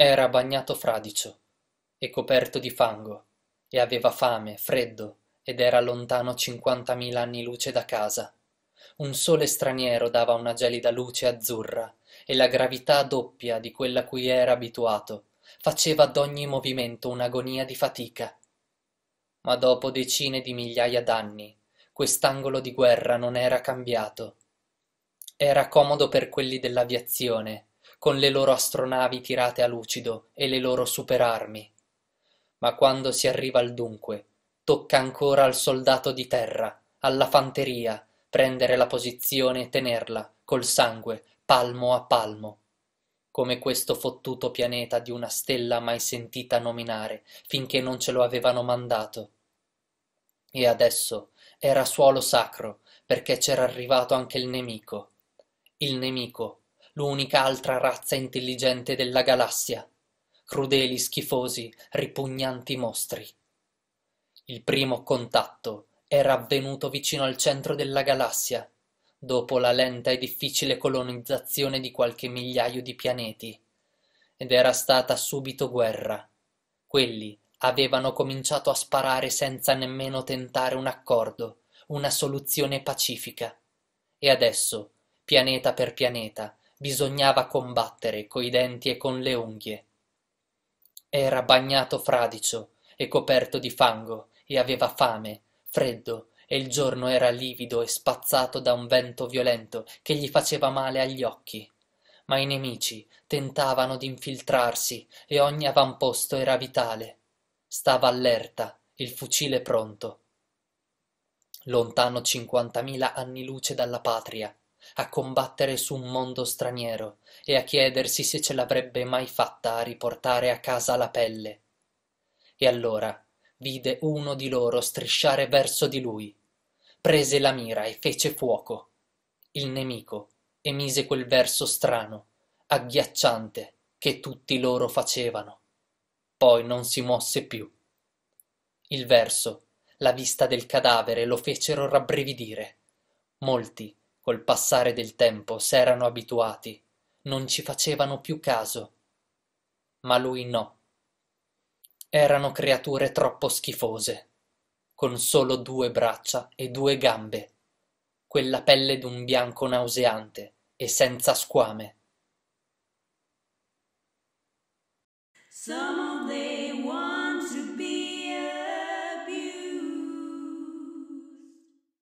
Era bagnato fradicio e coperto di fango, e aveva fame, freddo, ed era lontano cinquantamila anni luce da casa. Un sole straniero dava una gelida luce azzurra, e la gravità doppia di quella cui era abituato faceva ad ogni movimento un'agonia di fatica. Ma dopo decine di migliaia d'anni, quest'angolo di guerra non era cambiato. Era comodo per quelli dell'aviazione, con le loro astronavi tirate a lucido e le loro superarmi. Ma quando si arriva al dunque, tocca ancora al soldato di terra, alla fanteria, prendere la posizione e tenerla, col sangue, palmo a palmo come questo fottuto pianeta di una stella mai sentita nominare, finché non ce lo avevano mandato. E adesso era suolo sacro, perché c'era arrivato anche il nemico. Il nemico, l'unica altra razza intelligente della galassia. Crudeli, schifosi, ripugnanti mostri. Il primo contatto era avvenuto vicino al centro della galassia, dopo la lenta e difficile colonizzazione di qualche migliaio di pianeti. Ed era stata subito guerra. Quelli avevano cominciato a sparare senza nemmeno tentare un accordo, una soluzione pacifica. E adesso, pianeta per pianeta, bisognava combattere coi denti e con le unghie. Era bagnato fradicio e coperto di fango e aveva fame, freddo e il giorno era livido e spazzato da un vento violento che gli faceva male agli occhi. Ma i nemici tentavano d'infiltrarsi e ogni avamposto era vitale. Stava allerta, il fucile pronto. Lontano cinquantamila anni luce dalla patria, a combattere su un mondo straniero e a chiedersi se ce l'avrebbe mai fatta a riportare a casa la pelle. E allora vide uno di loro strisciare verso di lui, prese la mira e fece fuoco. Il nemico emise quel verso strano, agghiacciante, che tutti loro facevano. Poi non si mosse più. Il verso, la vista del cadavere, lo fecero rabbrividire. Molti, col passare del tempo, s'erano abituati, non ci facevano più caso. Ma lui no. Erano creature troppo schifose con solo due braccia e due gambe, quella pelle d'un bianco nauseante e senza squame. Someday one